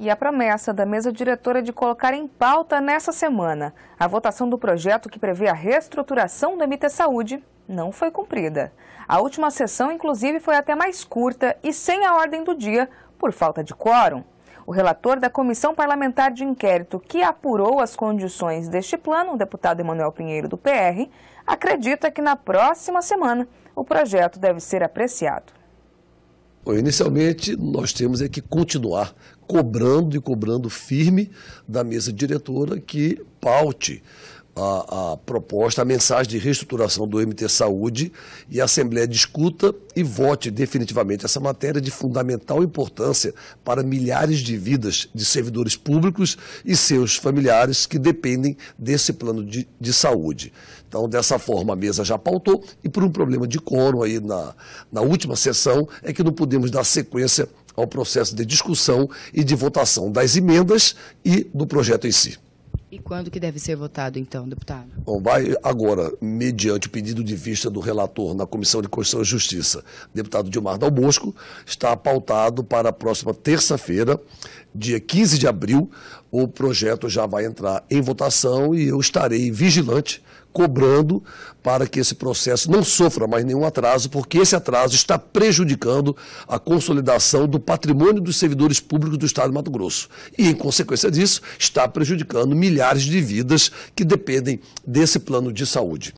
e a promessa da mesa diretora de colocar em pauta nessa semana a votação do projeto que prevê a reestruturação do MT Saúde não foi cumprida. A última sessão, inclusive, foi até mais curta e sem a ordem do dia, por falta de quórum. O relator da Comissão Parlamentar de Inquérito que apurou as condições deste plano, o deputado Emanuel Pinheiro, do PR, acredita que na próxima semana o projeto deve ser apreciado. Bom, inicialmente, nós temos é que continuar cobrando e cobrando firme da mesa diretora que paute a, a, proposta, a mensagem de reestruturação do MT Saúde e a Assembleia discuta e vote definitivamente essa matéria de fundamental importância para milhares de vidas de servidores públicos e seus familiares que dependem desse plano de, de saúde. Então, dessa forma, a mesa já pautou e por um problema de coro aí na, na última sessão é que não podemos dar sequência ao processo de discussão e de votação das emendas e do projeto em si. E quando que deve ser votado, então, deputado? Bom, vai agora, mediante o pedido de vista do relator na Comissão de Constituição e Justiça, deputado Dilmar Dal Bosco, está pautado para a próxima terça-feira, dia 15 de abril, o projeto já vai entrar em votação e eu estarei vigilante cobrando para que esse processo não sofra mais nenhum atraso, porque esse atraso está prejudicando a consolidação do patrimônio dos servidores públicos do Estado de Mato Grosso. E, em consequência disso, está prejudicando milhares de vidas que dependem desse plano de saúde.